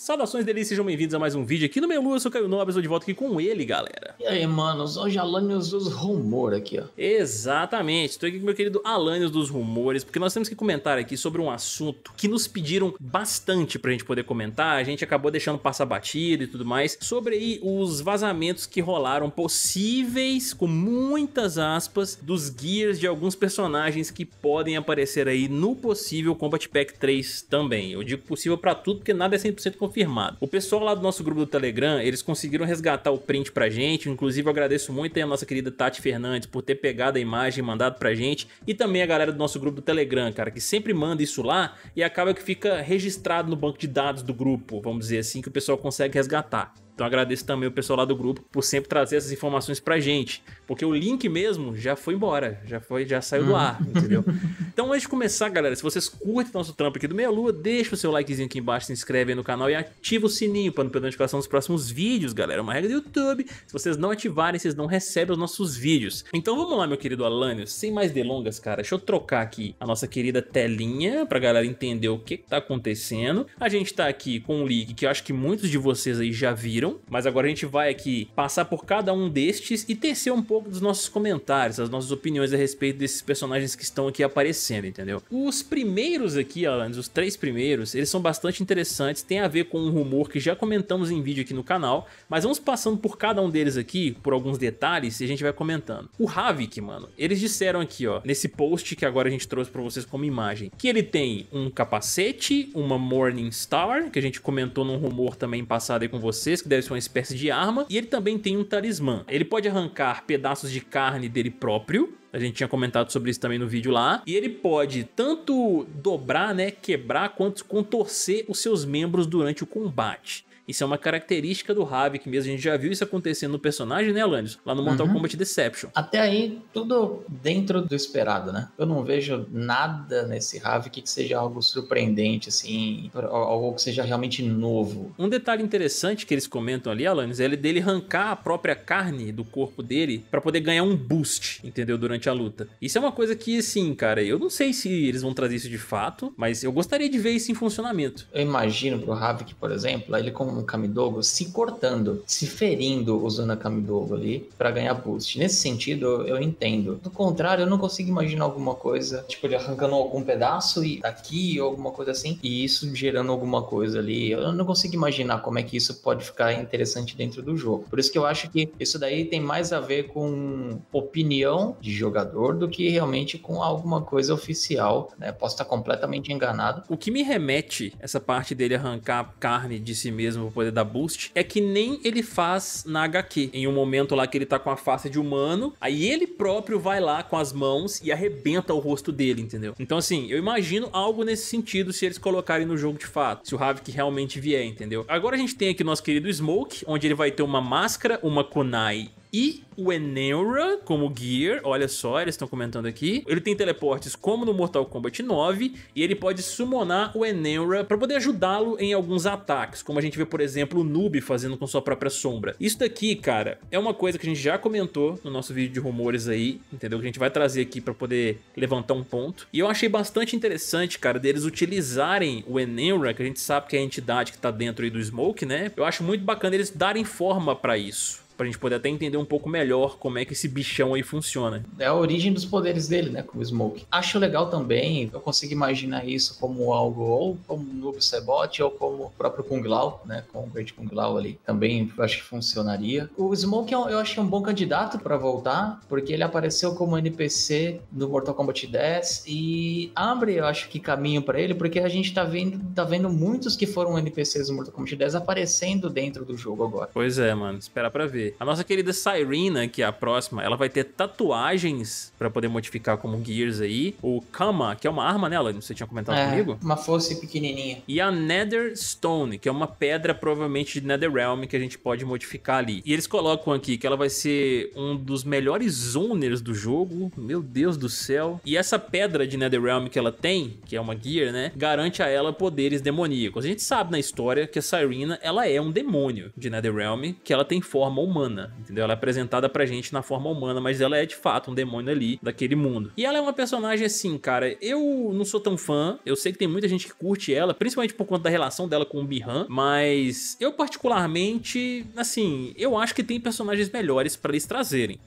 Saudações delícias, sejam bem-vindos a mais um vídeo aqui no meu Lua, eu sou Caio Nobre, estou de volta aqui com ele, galera. E aí, manos, hoje Alanios dos Rumores aqui, ó. Exatamente, estou aqui com meu querido Alanios dos Rumores, porque nós temos que comentar aqui sobre um assunto que nos pediram bastante pra gente poder comentar, a gente acabou deixando passar batido e tudo mais, sobre aí os vazamentos que rolaram possíveis, com muitas aspas, dos gears de alguns personagens que podem aparecer aí no possível Combat Pack 3 também. Eu digo possível pra tudo, porque nada é 100% confirmado confirmado. O pessoal lá do nosso grupo do Telegram, eles conseguiram resgatar o print pra gente. Inclusive, eu agradeço muito a nossa querida Tati Fernandes por ter pegado a imagem e mandado pra gente. E também a galera do nosso grupo do Telegram, cara, que sempre manda isso lá e acaba que fica registrado no banco de dados do grupo, vamos dizer assim, que o pessoal consegue resgatar. Então agradeço também o pessoal lá do grupo por sempre trazer essas informações pra gente, porque o link mesmo já foi embora, já foi, já saiu do ar, uhum. entendeu? Então antes de começar, galera, se vocês curtem nosso trampo aqui do Meia Lua, deixa o seu likezinho aqui embaixo, se inscreve aí no canal e ativa o sininho para não perder a notificação dos próximos vídeos, galera. É uma regra do YouTube. Se vocês não ativarem, vocês não recebem os nossos vídeos. Então vamos lá, meu querido Alânio, sem mais delongas, cara. Deixa eu trocar aqui a nossa querida telinha pra galera entender o que, que tá acontecendo. A gente tá aqui com um link que eu acho que muitos de vocês aí já viram mas agora a gente vai aqui passar por cada um destes e tecer um pouco dos nossos comentários, as nossas opiniões a respeito desses personagens que estão aqui aparecendo, entendeu? Os primeiros aqui, Alan, os três primeiros, eles são bastante interessantes, tem a ver com um rumor que já comentamos em vídeo aqui no canal, mas vamos passando por cada um deles aqui, por alguns detalhes, e a gente vai comentando. O Havik, mano, eles disseram aqui, ó, nesse post que agora a gente trouxe pra vocês como imagem, que ele tem um capacete, uma Morning Star, que a gente comentou num rumor também passado aí com vocês, que deve deve é ser uma espécie de arma, e ele também tem um talismã. Ele pode arrancar pedaços de carne dele próprio, a gente tinha comentado sobre isso também no vídeo lá. E ele pode tanto dobrar, né, quebrar, quanto contorcer os seus membros durante o combate. Isso é uma característica do Havik mesmo. A gente já viu isso acontecendo no personagem, né, Alanis? Lá no Mortal uhum. Kombat Deception. Até aí, tudo dentro do esperado, né? Eu não vejo nada nesse Havik que seja algo surpreendente, assim, algo que seja realmente novo. Um detalhe interessante que eles comentam ali, Alanis, é ele dele arrancar a própria carne do corpo dele para poder ganhar um boost, entendeu? Durante a luta. Isso é uma coisa que, assim, cara, eu não sei se eles vão trazer isso de fato, mas eu gostaria de ver isso em funcionamento. Eu imagino pro Havik, por exemplo, ele como no o Kamidogo, se cortando, se ferindo usando a Kamidogo ali para ganhar boost. Nesse sentido, eu entendo. Do contrário, eu não consigo imaginar alguma coisa, tipo, ele arrancando algum pedaço e aqui ou alguma coisa assim, e isso gerando alguma coisa ali. Eu não consigo imaginar como é que isso pode ficar interessante dentro do jogo. Por isso que eu acho que isso daí tem mais a ver com opinião de jogador do que realmente com alguma coisa oficial, né? Posso estar completamente enganado. O que me remete essa parte dele arrancar carne de si mesmo pra poder dar boost, é que nem ele faz na HQ. Em um momento lá que ele tá com a face de humano, aí ele próprio vai lá com as mãos e arrebenta o rosto dele, entendeu? Então assim, eu imagino algo nesse sentido se eles colocarem no jogo de fato, se o Havik realmente vier, entendeu? Agora a gente tem aqui nosso querido Smoke, onde ele vai ter uma máscara, uma kunai e o Enera como Gear, olha só, eles estão comentando aqui. Ele tem teleportes como no Mortal Kombat 9 e ele pode summonar o Enera para poder ajudá-lo em alguns ataques, como a gente vê, por exemplo, o Noob fazendo com sua própria sombra. Isso daqui, cara, é uma coisa que a gente já comentou no nosso vídeo de rumores aí, entendeu? Que a gente vai trazer aqui para poder levantar um ponto. E eu achei bastante interessante, cara, deles utilizarem o Enera, que a gente sabe que é a entidade que tá dentro aí do Smoke, né? Eu acho muito bacana eles darem forma para isso pra gente poder até entender um pouco melhor como é que esse bichão aí funciona. É a origem dos poderes dele, né, com o Smoke. Acho legal também, eu consigo imaginar isso como algo ou como Noob Sabot ou como o próprio Kung Lao, né, com o Great Kung Lao ali, também acho que funcionaria. O Smoke eu acho que é um bom candidato para voltar, porque ele apareceu como NPC no Mortal Kombat 10 e abre, eu acho que caminho para ele, porque a gente tá vendo, tá vendo muitos que foram NPCs no Mortal Kombat 10 aparecendo dentro do jogo agora. Pois é, mano, esperar para ver fazer. A nossa querida Cyrena, que é a próxima, ela vai ter tatuagens para poder modificar como Gears aí. O Kama, que é uma arma nela, você tinha comentado é, comigo? Uma força pequenininha. E a Nether Stone, que é uma pedra provavelmente de Netherrealm que a gente pode modificar ali. E eles colocam aqui que ela vai ser um dos melhores owners do jogo. Meu Deus do céu. E essa pedra de Netherrealm que ela tem, que é uma gear, né, garante a ela poderes demoníacos. A gente sabe na história que a Cyrena, ela é um demônio de Netherrealm, que ela tem forma humana humana, entendeu? Ela é apresentada pra gente na forma humana, mas ela é de fato um demônio ali daquele mundo. E ela é uma personagem assim, cara, eu não sou tão fã, eu sei que tem muita gente que curte ela, principalmente por conta da relação dela com o Mihan, mas eu particularmente, assim, eu acho que tem personagens melhores para eles trazerem.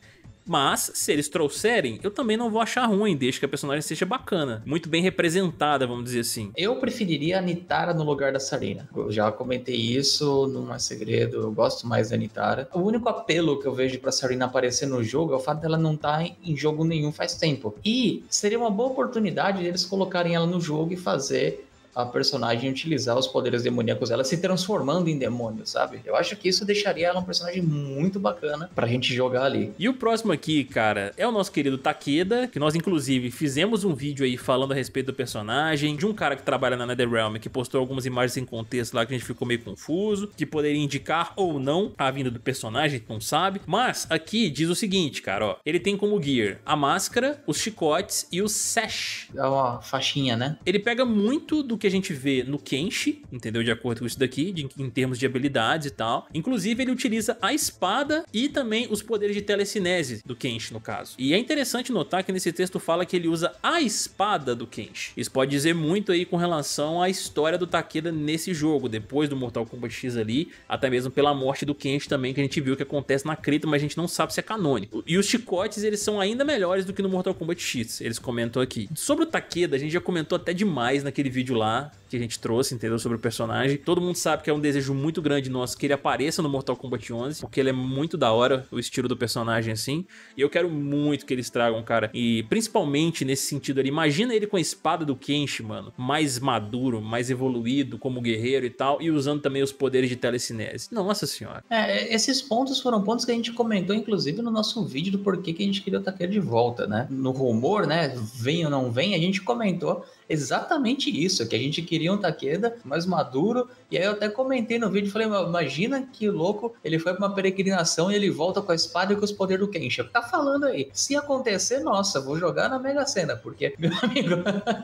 Mas, se eles trouxerem, eu também não vou achar ruim, desde que a personagem seja bacana. Muito bem representada, vamos dizer assim. Eu preferiria a Nitara no lugar da Sarina. Eu já comentei isso, não é segredo. Eu gosto mais da Nitara. O único apelo que eu vejo pra Sarina aparecer no jogo é o fato dela não estar tá em jogo nenhum faz tempo. E seria uma boa oportunidade deles colocarem ela no jogo e fazer a personagem utilizar os poderes demoníacos dela se transformando em demônio, sabe? Eu acho que isso deixaria ela um personagem muito bacana pra gente jogar ali. E o próximo aqui, cara, é o nosso querido Takeda, que nós inclusive fizemos um vídeo aí falando a respeito do personagem, de um cara que trabalha na NetherRealm, que postou algumas imagens em contexto lá que a gente ficou meio confuso, que poderia indicar ou não a vinda do personagem, não sabe. Mas aqui diz o seguinte, cara, ó, ele tem como gear a máscara, os chicotes e o sash. É uma faixinha, né? Ele pega muito do que a gente vê no Kenshi, entendeu? De acordo com isso daqui, de, em termos de habilidades e tal. Inclusive, ele utiliza a espada e também os poderes de telecinese do Kenshi, no caso. E é interessante notar que nesse texto fala que ele usa a espada do Kenshi. Isso pode dizer muito aí com relação à história do Takeda nesse jogo, depois do Mortal Kombat X ali, até mesmo pela morte do Kenshi também, que a gente viu que acontece na Krita, mas a gente não sabe se é canônico. E os chicotes, eles são ainda melhores do que no Mortal Kombat X, eles comentam aqui. Sobre o Takeda, a gente já comentou até demais naquele vídeo lá, lá que a gente trouxe, entendeu? Sobre o personagem. Todo mundo sabe que é um desejo muito grande nosso que ele apareça no Mortal Kombat 11, porque ele é muito da hora, o estilo do personagem assim. E eu quero muito que eles tragam, cara. E principalmente nesse sentido ali, imagina ele com a espada do Kenshi, mano, mais maduro, mais evoluído como guerreiro e tal, e usando também os poderes de telecinese. Nossa senhora. É, esses pontos foram pontos que a gente comentou, inclusive, no nosso vídeo do porquê que a gente queria o Takeru de volta, né? No rumor, né? Vem ou não vem, a gente comentou exatamente isso, que a gente queria queriam Takeda, tá mais Maduro. E aí eu até comentei no vídeo, falei, imagina que louco, ele foi pra uma peregrinação e ele volta com a espada e com os poderes do Kensha. Tá falando aí, se acontecer, nossa, vou jogar na Mega Sena, porque, meu amigo,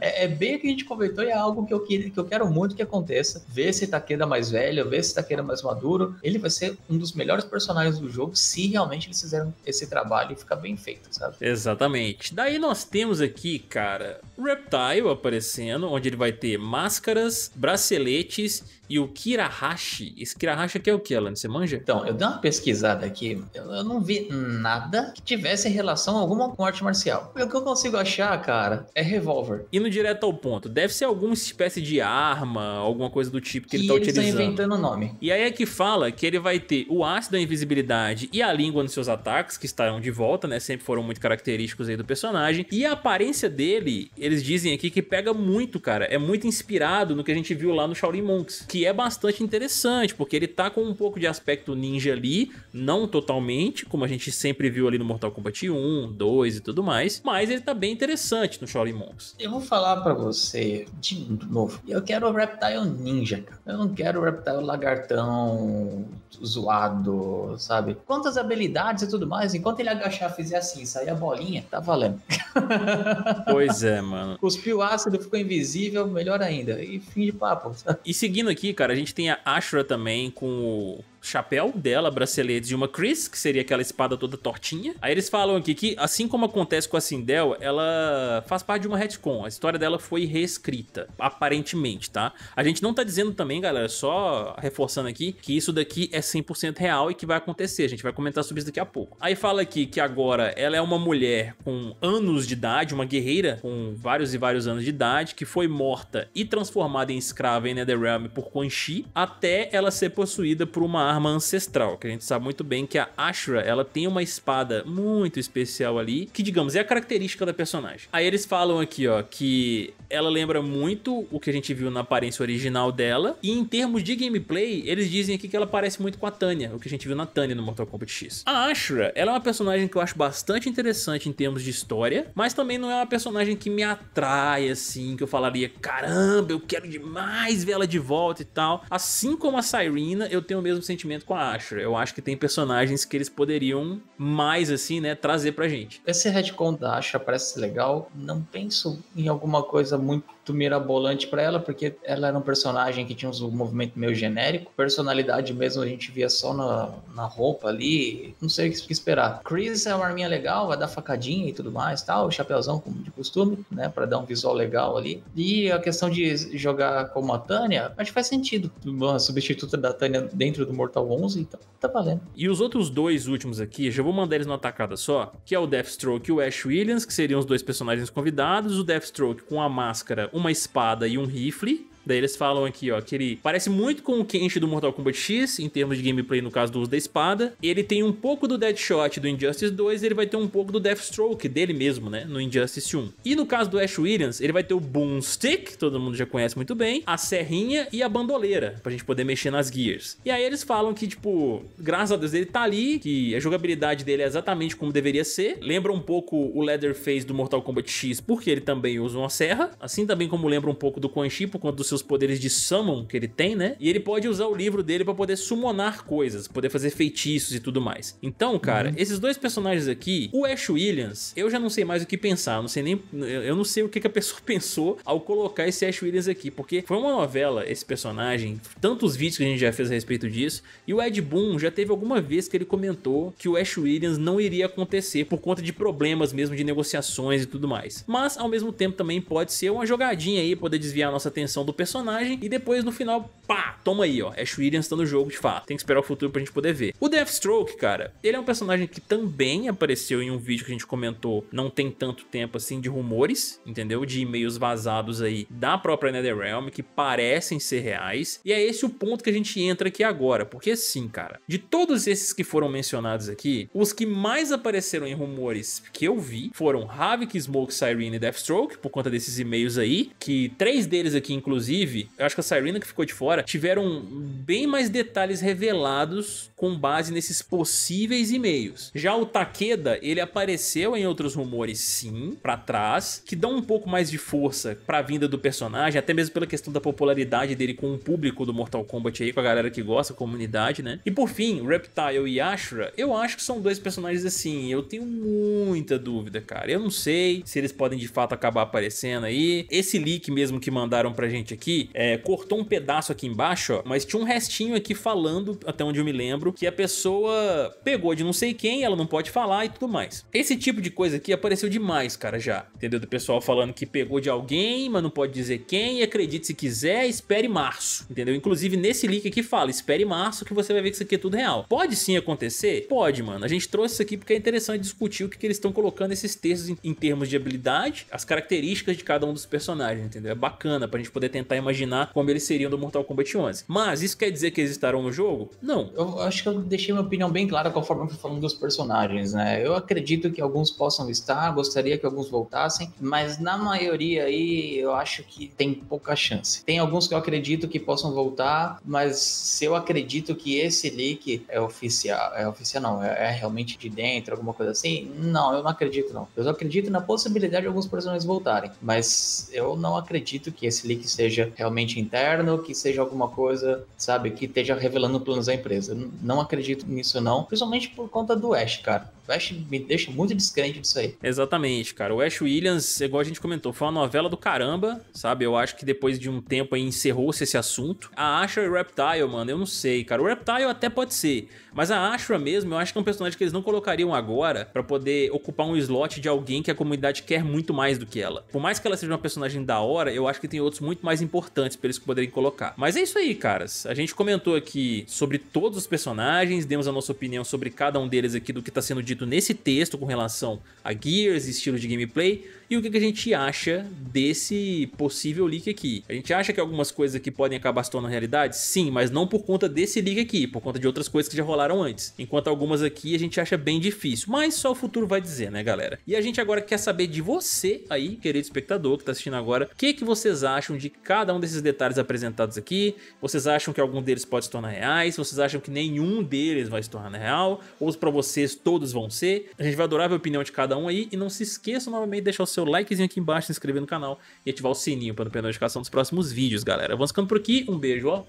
é, é, bem o que a gente comentou e é algo que eu, que, que eu quero muito que aconteça. Ver esse Takeda tá mais velho, ver esse Takeda tá mais maduro, ele vai ser um dos melhores personagens do jogo se realmente eles fizerem esse trabalho e ficar bem feito, sabe? Exatamente. Daí nós temos aqui, cara, Reptile aparecendo, onde ele vai ter máscara máscaras, braceletes e o Kirahashi. Esse Kirahashi aqui é o que, Alan? Você manja? Então, eu dei uma pesquisada aqui, eu não vi nada que tivesse relação alguma com arte marcial. O que eu consigo achar, cara, é revólver. Indo direto ao ponto, deve ser alguma espécie de arma, alguma coisa do tipo que, ele tá eles utilizando. Estão inventando o nome. E aí é que fala que ele vai ter o ácido da invisibilidade e a língua nos seus ataques, que estarão de volta, né? Sempre foram muito característicos aí do personagem. E a aparência dele, eles dizem aqui que pega muito, cara. É muito inspirado no que a gente viu lá no Shaolin Monks, que é bastante interessante, porque ele tá com um pouco de aspecto ninja ali, não totalmente, como a gente sempre viu ali no Mortal Kombat 1, 2 e tudo mais, mas ele tá bem interessante no Shaolin Monks. Eu vou falar para você de novo, eu quero o Reptile Ninja, cara. eu não quero o Reptile Lagartão zoado, sabe? Quantas habilidades e tudo mais, enquanto ele agachar, fizer assim, sair a bolinha, tá valendo. Pois é, mano. Cuspiu ácido, ficou invisível, melhor ainda e fim de papo. E seguindo aqui, cara, a gente tem a Ashra também com o chapéu dela, braceletes e uma Chris, que seria aquela espada toda tortinha. Aí eles falam aqui que, assim como acontece com a Sindel, ela faz parte de uma retcon. A história dela foi reescrita, aparentemente, tá? A gente não tá dizendo também, galera, só reforçando aqui, que isso daqui é 100% real e que vai acontecer. A gente vai comentar sobre isso daqui a pouco. Aí fala aqui que agora ela é uma mulher com anos de idade, uma guerreira com vários e vários anos de idade, que foi morta e transformada em escrava em Netherrealm por Quan Chi, até ela ser possuída por uma arma arma ancestral, que a gente sabe muito bem que a Ashura, ela tem uma espada muito especial ali, que digamos é a característica da personagem. Aí eles falam aqui, ó, que ela lembra muito o que a gente viu na aparência original dela, e em termos de gameplay, eles dizem aqui que ela parece muito com a Tanya, o que a gente viu na Tanya no Mortal Kombat X. A Ashura, ela é uma personagem que eu acho bastante interessante em termos de história, mas também não é uma personagem que me atrai assim, que eu falaria, caramba, eu quero demais ver ela de volta e tal. Assim como a Cyrena, eu tenho o mesmo sentimento sentimento com a Ashura. Eu acho que tem personagens que eles poderiam mais, assim, né, trazer pra gente. Esse retcon da Ashura parece legal. Não penso em alguma coisa muito muito mirabolante para ela, porque ela era um personagem que tinha um movimento meio genérico, personalidade mesmo a gente via só na, na roupa ali, não sei o que esperar. Chris é uma arminha legal, vai dar facadinha e tudo mais, tal, chapeuzão como de costume, né, para dar um visual legal ali. E a questão de jogar como a Tânia, acho que faz sentido, uma substituta da Tânia dentro do Mortal 11, então tá valendo. E os outros dois últimos aqui, já vou mandar eles numa tacada só, que é o Deathstroke e o Ash Williams, que seriam os dois personagens convidados, o Deathstroke com a máscara uma espada e um rifle Daí eles falam aqui, ó, que ele parece muito com o Kenshi do Mortal Kombat X, em termos de gameplay no caso do uso da espada. Ele tem um pouco do Deadshot do Injustice 2 e ele vai ter um pouco do Deathstroke dele mesmo, né, no Injustice 1. E no caso do Ash Williams, ele vai ter o Boomstick, que todo mundo já conhece muito bem, a serrinha e a bandoleira, pra gente poder mexer nas gears. E aí eles falam que, tipo, graças a Deus ele tá ali, que a jogabilidade dele é exatamente como deveria ser. Lembra um pouco o Leatherface do Mortal Kombat X, porque ele também usa uma serra, assim também como lembra um pouco do Quan Chi por conta dos seus seus poderes de summon que ele tem, né? E ele pode usar o livro dele para poder summonar coisas, poder fazer feitiços e tudo mais. Então, cara, uhum. esses dois personagens aqui, o Ash Williams, eu já não sei mais o que pensar, não sei nem eu não sei o que, que a pessoa pensou ao colocar esse Ash Williams aqui, porque foi uma novela esse personagem, tantos vídeos que a gente já fez a respeito disso, e o Ed Boon já teve alguma vez que ele comentou que o Ash Williams não iria acontecer por conta de problemas mesmo de negociações e tudo mais. Mas ao mesmo tempo também pode ser uma jogadinha aí poder desviar nossa atenção do personagem personagem e depois no final, pá, toma aí, ó. Ash Williams tá no jogo de fato. Tem que esperar o futuro pra gente poder ver. O Deathstroke, cara, ele é um personagem que também apareceu em um vídeo que a gente comentou não tem tanto tempo assim de rumores, entendeu? De e-mails vazados aí da própria NetherRealm que parecem ser reais. E é esse o ponto que a gente entra aqui agora, porque sim, cara, de todos esses que foram mencionados aqui, os que mais apareceram em rumores que eu vi foram Havik, Smoke, Cyrene e Deathstroke, por conta desses e-mails aí, que três deles aqui, inclusive, inclusive, eu acho que a Sirena que ficou de fora, tiveram bem mais detalhes revelados com base nesses possíveis e-mails. Já o Takeda, ele apareceu em outros rumores, sim, para trás, que dão um pouco mais de força para a vinda do personagem, até mesmo pela questão da popularidade dele com o público do Mortal Kombat aí, com a galera que gosta, a comunidade, né? E por fim, Reptile e Ashura, eu acho que são dois personagens assim, eu tenho muita dúvida, cara. Eu não sei se eles podem de fato acabar aparecendo aí. Esse leak mesmo que mandaram pra gente aqui, é, cortou um pedaço aqui embaixo, ó, mas tinha um restinho aqui falando, até onde eu me lembro, que a pessoa pegou de não sei quem, ela não pode falar e tudo mais. Esse tipo de coisa aqui apareceu demais, cara, já. Entendeu? Do pessoal falando que pegou de alguém, mas não pode dizer quem, acredite se quiser, espere março. Entendeu? Inclusive, nesse link aqui fala, espere março que você vai ver que isso aqui é tudo real. Pode sim acontecer? Pode, mano. A gente trouxe isso aqui porque é interessante discutir o que, que eles estão colocando esses textos em, em termos de habilidade, as características de cada um dos personagens, entendeu? É bacana pra gente poder tentar tentar imaginar como eles seriam do Mortal Kombat 11. Mas isso quer dizer que eles estarão no jogo? Não. Eu acho que eu deixei minha opinião bem clara conforme eu fui falando dos personagens, né? Eu acredito que alguns possam estar, gostaria que alguns voltassem, mas na maioria aí eu acho que tem pouca chance. Tem alguns que eu acredito que possam voltar, mas se eu acredito que esse leak é oficial, é oficial não, é, é realmente de dentro, alguma coisa assim, não, eu não acredito não. Eu só acredito na possibilidade de alguns personagens voltarem, mas eu não acredito que esse leak seja seja realmente interno, que seja alguma coisa, sabe, que esteja revelando planos da empresa. Não acredito nisso, não. Principalmente por conta do Ash, cara. O Ash me deixa muito descrente disso aí. Exatamente, cara. O Ash Williams, igual a gente comentou, foi uma novela do caramba, sabe? Eu acho que depois de um tempo aí encerrou-se esse assunto. A Ashra e o Reptile, mano, eu não sei, cara. O Reptile até pode ser, mas a Ashra mesmo, eu acho que é um personagem que eles não colocariam agora para poder ocupar um slot de alguém que a comunidade quer muito mais do que ela. Por mais que ela seja uma personagem da hora, eu acho que tem outros muito mais importantes pra eles poderem colocar. Mas é isso aí, caras. A gente comentou aqui sobre todos os personagens, demos a nossa opinião sobre cada um deles aqui do que tá sendo dito dito nesse texto com relação a gears e estilo de gameplay, e o que, a gente acha desse possível leak aqui? A gente acha que algumas coisas aqui podem acabar se tornando realidade? Sim, mas não por conta desse leak aqui, por conta de outras coisas que já rolaram antes. Enquanto algumas aqui a gente acha bem difícil, mas só o futuro vai dizer, né, galera? E a gente agora quer saber de você aí, querido espectador que tá assistindo agora, o que, que vocês acham de cada um desses detalhes apresentados aqui? Vocês acham que algum deles pode se tornar reais? Vocês acham que nenhum deles vai se tornar real? Ou para vocês todos vão ser? A gente vai adorar ver a opinião de cada um aí e não se esqueçam novamente de deixar o seu seu likezinho aqui embaixo, se inscrever no canal e ativar o sininho para não perder a notificação dos próximos vídeos, galera. Vamos ficando por aqui, um beijo, ó.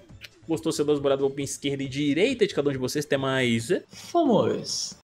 Gostou, seu dois bolado, golpinho esquerda e direita de cada um de vocês. Até mais. Fomos!